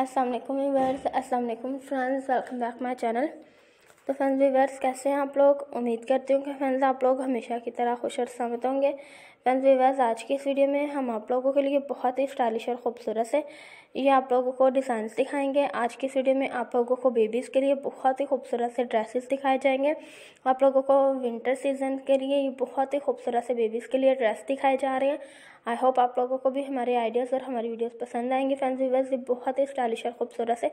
अस्सलाम वालेकुम वीवर्स अस्सलाम वालेकुम friends welcome back my channel तो फ्रेंड्स वीवर्स कैसे हैं आप लोग उम्मीद करती हूँ कि फ्रेंड्स आप लोग हमेशा की तरह खुश और सहमत होंगे फ्रेंड्स वीवर्स आज की इस वीडियो में हम आप लोगों के लिए बहुत ही स्टाइलिश और खूबसूरत से ये आप लोगों को डिज़ाइन दिखाएंगे आज की इस वीडियो में आप लोगों को बेबीज़ के लिए बहुत ही खूबसूरत से ड्रेसेस दिखाए जाएंगे आप लोगों को विंटर सीजन के लिए ये बहुत ही खूबसूरत से बेबीज़ के लिए ड्रेस दिखाए जा रहे हैं आई होप आप लोगों को भी हमारे आइडियाज़ और हमारी वीडियोस पसंद आएंगे फैंस वीवर्स ये बहुत ही स्टाइलिश और खूबसूरत से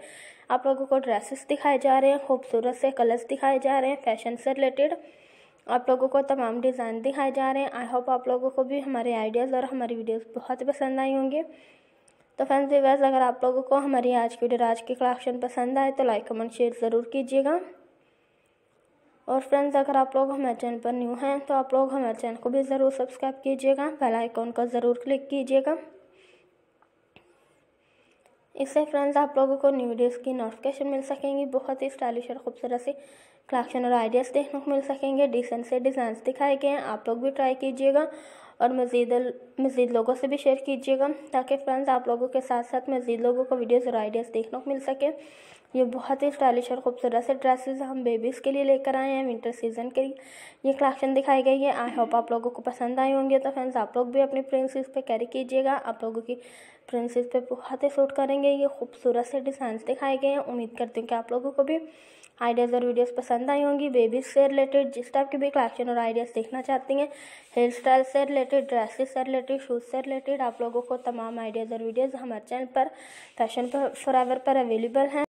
आप लोगों को ड्रेसेस दिखाए जा रहे हैं खूबसूरत से कलर्स दिखाए जा रहे हैं फैशन से रिलेटेड आप लोगों को तमाम डिज़ाइन दिखाए जा रहे हैं आई होप आप लोगों को भी हमारे आइडियाज़ और हमारी वीडियोज़ बहुत पसंद आई होंगी तो फैंस वीवर्स अगर आप लोगों को हमारी आज की वीडियो आज की कलेक्शन पसंद आए तो लाइक कमेंट शेयर ज़रूर कीजिएगा और फ्रेंड्स अगर आप लोग हमारे चैनल पर न्यू हैं तो आप लोग हमारे चैनल को भी ज़रूर सब्सक्राइब कीजिएगा बेल आइकॉन को ज़रूर क्लिक कीजिएगा इससे फ्रेंड्स आप लोगों को न्यू वीडियोस की नोटिफिकेशन मिल सकेंगी बहुत ही स्टाइलिश और खूबसूरत से कलेक्शन और आइडियाज़ देखने को मिल सकेंगे डिसेंट से डिज़ाइन दिखाए गए हैं आप लोग भी ट्राई कीजिएगा और मज़ीद मज़ीद लोगों से भी शेयर कीजिएगा ताकि फ्रेंड्स आप लोगों के साथ साथ मज़ीद लोगों को वीडियोज़ और आइडियाज़ देखने को मिल सके ये बहुत ही स्टाइलिश और खूबसूरत से ड्रेसेस हम बेबीज़ के लिए लेकर आए हैं विंटर सीजन के लिए ये कलेक्शन दिखाई गई है आई होप आप लोगों को पसंद आए होंगे तो फ्रेंड्स आप लोग भी अपनी प्रिंसेस पे कैरी कीजिएगा आप लोगों की प्रिंसेस पे बहुत ही सूट करेंगे ये खूबसूरत से डिज़ाइन दिखाए गए हैं उम्मीद करती हूँ कि आप लोगों को भी आइडियाज़ और वीडियोस पसंद आई होंगी बेबीज से रिलेटेड जिस टाइप के भी कलेक्शन और आइडियाज़ देखना चाहती हैं हेयर स्टाइल से रिलेटेड ड्रेसेस से रिलेटेड शूज़ से रिलेटेड आप लोगों को तमाम आइडियाज़ और वीडियोज़ हमारे चैनल पर फैशन पर फॉर पर अवेलेबल हैं